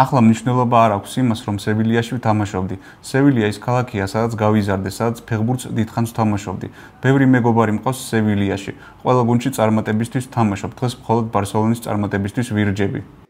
ახლა მნიშვნელობა არ აქვს იმას, რომ სევილიაში ვთამაშობდი. სევილია ის ქალაქია, სადაც გავიზარდე, სადაც ფეხბურთს დიდხანს ვთამაშობდი. ბევრი მეგობარი მყავს სევილიაში. ყველა გუნდში წარმატებისთვის ვთამაშობ. დღეს მხოლოდ ბარსელონის წარმატებისთვის ვირჯები.